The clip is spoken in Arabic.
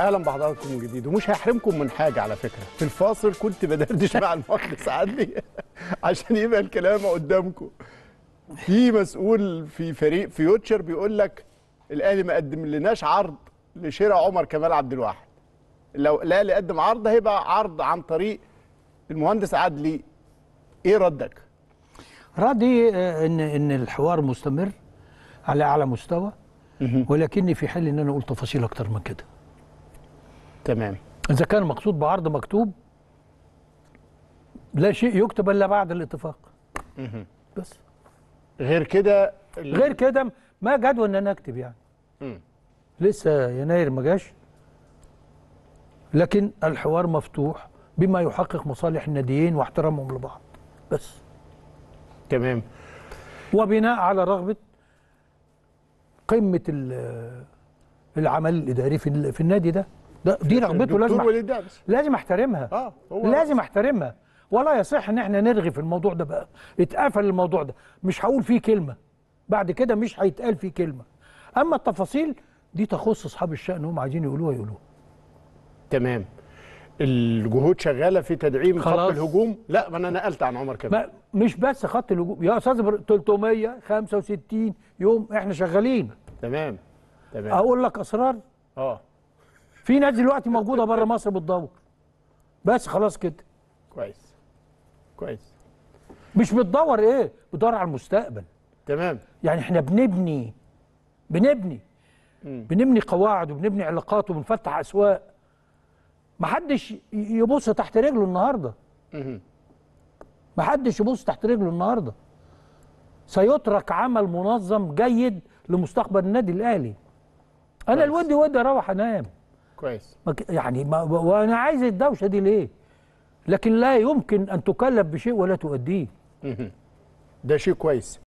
اهلا بحضراتكم من جديد ومش هيحرمكم من حاجه على فكره في الفاصل كنت بدردش مع المهندس عدلي عشان يبقى الكلام قدامكم في مسؤول في فريق فيوتشر بيقول لك الاهلي ما قدم لناش عرض لشراء عمر كمال عبد الواحد لو الاهلي قدم عرض هيبقى عرض عن طريق المهندس عدلي ايه ردك ردي ان ان الحوار مستمر على اعلى مستوى ولكني في حال ان انا اقول تفاصيل اكتر من كده تمام إذا كان مقصود بعرض مكتوب لا شيء يكتب إلا بعد الاتفاق مه. بس غير كده ال... غير كده ما جدوى إن أنا أكتب يعني مه. لسه يناير ما جاش لكن الحوار مفتوح بما يحقق مصالح الناديين واحترامهم لبعض بس تمام وبناء على رغبة قمة العمل الإداري في النادي ده ده دي رغبته لازم لازم احترمها اه لازم لازم احترمها ولا يصح ان احنا نرغي في الموضوع ده بقى اتقفل الموضوع ده مش هقول فيه كلمه بعد كده مش هيتقال فيه كلمه اما التفاصيل دي تخص اصحاب الشان هم عايزين يقولوها يقولوها تمام الجهود شغاله في تدعيم خط الهجوم لا ما انا نقلت عن عمر كمال مش بس خط الهجوم يا استاذ 365 يوم احنا شغالين تمام تمام اقول لك اسرار اه في ناس دلوقتي موجوده بره مصر بتدور بس خلاص كده كويس كويس مش بتدور ايه بتدور على المستقبل تمام يعني احنا بنبني بنبني مم. بنبني قواعد وبنبني علاقات وبنفتح اسواق محدش يبص تحت رجله النهارده مم. محدش يبص تحت رجله النهارده سيترك عمل منظم جيد لمستقبل النادي الاهلي انا الودي ودي اروح انام كويس يعني ما وانا عايز الدوشه دي ليه لكن لا يمكن ان تكلف بشيء ولا تؤديه ده شيء كويس